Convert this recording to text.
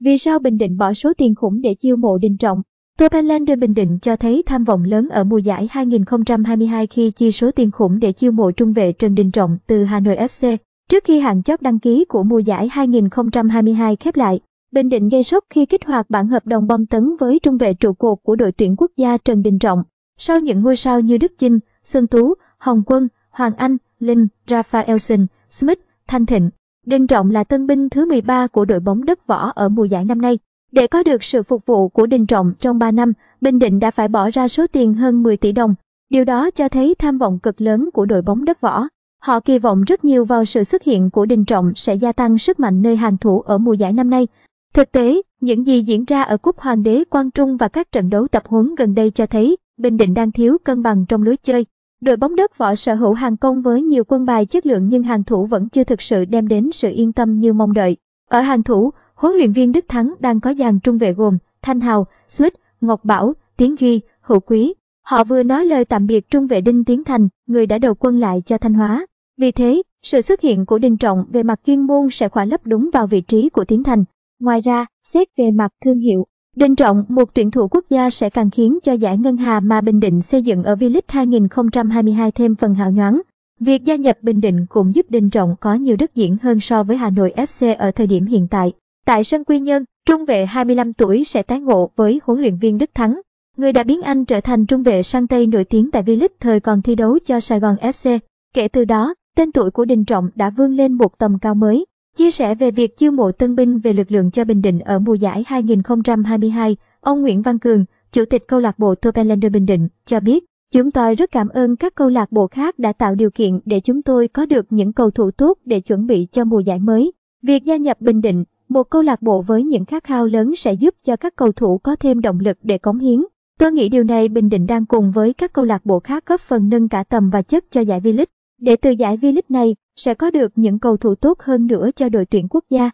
Vì sao Bình Định bỏ số tiền khủng để chiêu mộ Đình Trọng? Top Island Bình Định cho thấy tham vọng lớn ở mùa giải 2022 khi chi số tiền khủng để chiêu mộ trung vệ Trần Đình Trọng từ Hà Nội FC. Trước khi hạn chót đăng ký của mùa giải 2022 khép lại, Bình Định gây sốc khi kích hoạt bản hợp đồng bom tấn với trung vệ trụ cột của đội tuyển quốc gia Trần Đình Trọng. Sau những ngôi sao như Đức Chinh, Xuân Tú, Hồng Quân, Hoàng Anh, Linh, Raphaelson, Smith, Thanh Thịnh, Đinh Trọng là tân binh thứ 13 của đội bóng đất võ ở mùa giải năm nay. Để có được sự phục vụ của Đinh Trọng trong 3 năm, Bình Định đã phải bỏ ra số tiền hơn 10 tỷ đồng. Điều đó cho thấy tham vọng cực lớn của đội bóng đất võ. Họ kỳ vọng rất nhiều vào sự xuất hiện của Đinh Trọng sẽ gia tăng sức mạnh nơi hàng thủ ở mùa giải năm nay. Thực tế, những gì diễn ra ở Cúp Hoàng đế Quang Trung và các trận đấu tập huấn gần đây cho thấy Bình Định đang thiếu cân bằng trong lối chơi. Đội bóng đất võ sở hữu hàng công với nhiều quân bài chất lượng nhưng hàng thủ vẫn chưa thực sự đem đến sự yên tâm như mong đợi. Ở hàng thủ, huấn luyện viên Đức Thắng đang có dàn trung vệ gồm Thanh Hào, Suýt, Ngọc Bảo, Tiến Duy, Hữu Quý. Họ vừa nói lời tạm biệt trung vệ Đinh Tiến Thành, người đã đầu quân lại cho Thanh Hóa. Vì thế, sự xuất hiện của Đinh Trọng về mặt chuyên môn sẽ khỏa lấp đúng vào vị trí của Tiến Thành. Ngoài ra, xét về mặt thương hiệu, Đinh Trọng, một tuyển thủ quốc gia sẽ càng khiến cho giải ngân hà mà Bình Định xây dựng ở V-League 2022 thêm phần hào nhoáng. Việc gia nhập Bình Định cũng giúp Đinh Trọng có nhiều đất diễn hơn so với Hà Nội FC ở thời điểm hiện tại. Tại sân Quy Nhơn, trung vệ 25 tuổi sẽ tái ngộ với huấn luyện viên Đức Thắng, người đã biến anh trở thành trung vệ sang Tây nổi tiếng tại V-League thời còn thi đấu cho Sài Gòn FC. Kể từ đó, tên tuổi của Đinh Trọng đã vươn lên một tầm cao mới. Chia sẻ về việc chiêu mộ tân binh về lực lượng cho Bình Định ở mùa giải 2022, ông Nguyễn Văn Cường, Chủ tịch câu lạc bộ Topelander Bình Định, cho biết, Chúng tôi rất cảm ơn các câu lạc bộ khác đã tạo điều kiện để chúng tôi có được những cầu thủ tốt để chuẩn bị cho mùa giải mới. Việc gia nhập Bình Định, một câu lạc bộ với những khát khao lớn sẽ giúp cho các cầu thủ có thêm động lực để cống hiến. Tôi nghĩ điều này Bình Định đang cùng với các câu lạc bộ khác góp phần nâng cả tầm và chất cho giải V-League. Để từ giải V-League này, sẽ có được những cầu thủ tốt hơn nữa cho đội tuyển quốc gia.